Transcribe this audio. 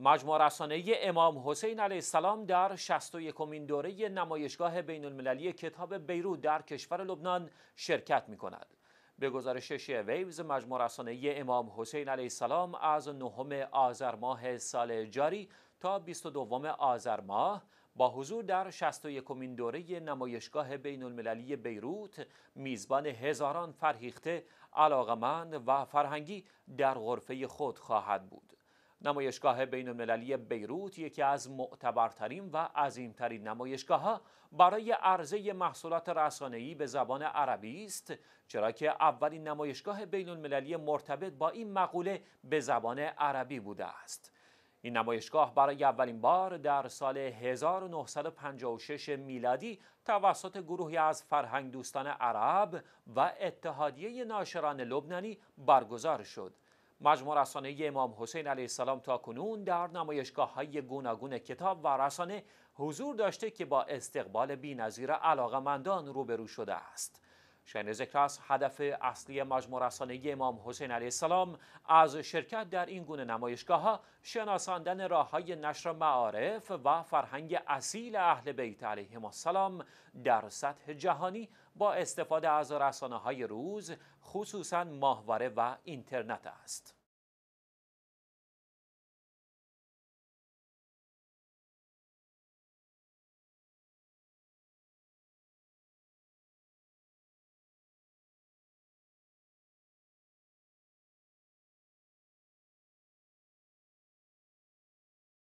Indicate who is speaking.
Speaker 1: مجموع رسانه امام حسین علیه السلام در 61 مین دوره نمایشگاه بین المللی کتاب بیروت در کشور لبنان شرکت می کند. به گزارش ویوز مجموع رسانه امام حسین علیه السلام از نهم آذر ماه سال جاری تا 22 آذر ماه با حضور در 61 مین دوره نمایشگاه بین المللی بیروت میزبان هزاران فرهیخته علاقمند و فرهنگی در غرفه خود خواهد بود. نمایشگاه بین المللی بیروت یکی از معتبرترین و عظیمترین نمایشگاه ها برای عرضه محصولات رسانه‌ای به زبان عربی است چرا که اولین نمایشگاه بین المللی مرتبط با این مقوله به زبان عربی بوده است این نمایشگاه برای اولین بار در سال 1956 میلادی توسط گروهی از فرهنگ دوستان عرب و اتحادیه ناشران لبنانی برگزار شد مجموع رسانه امام حسین علیه السلام تا کنون در نمایشگاه های گوناگون کتاب و رسانه حضور داشته که با استقبال علاقه مندان روبرو شده است شنیده ذکر است هدف اصلی مجموع رسانه امام حسین علیه السلام از شرکت در این گونه نمایشگاه ها شناساندن راه های نشر معارف و فرهنگ اصیل اهل بیت علیهم السلام در سطح جهانی با استفاده از رسانه های روز خصوصا ماهواره و اینترنت است.